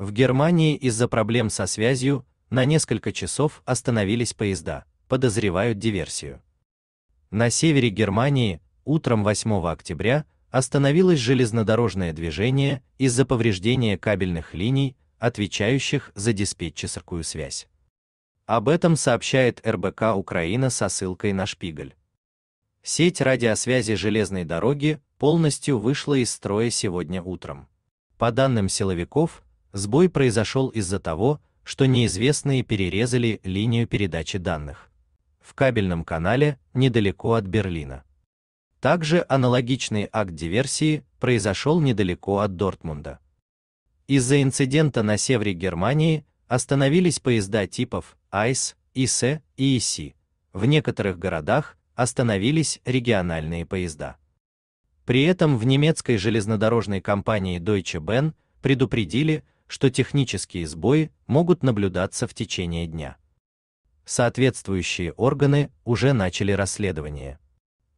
В Германии из-за проблем со связью на несколько часов остановились поезда, подозревают диверсию. На севере Германии утром 8 октября остановилось железнодорожное движение из-за повреждения кабельных линий, отвечающих за диспетчерскую связь. Об этом сообщает РБК Украина со ссылкой на Шпигель. Сеть радиосвязи железной дороги полностью вышла из строя сегодня утром. По данным силовиков, Сбой произошел из-за того, что неизвестные перерезали линию передачи данных в кабельном канале недалеко от Берлина. Также аналогичный акт диверсии произошел недалеко от Дортмунда. Из-за инцидента на севере Германии остановились поезда типов АЙС, ИСЭ и ИСИ. В некоторых городах остановились региональные поезда. При этом в немецкой железнодорожной компании Deutsche Bahn предупредили, что технические сбои могут наблюдаться в течение дня. Соответствующие органы уже начали расследование.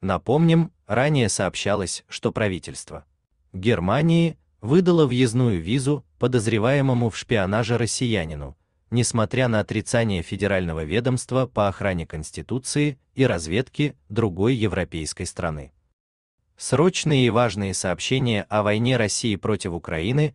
Напомним, ранее сообщалось, что правительство Германии выдало въездную визу подозреваемому в шпионаже россиянину, несмотря на отрицание Федерального ведомства по охране Конституции и разведки другой европейской страны. Срочные и важные сообщения о войне России против Украины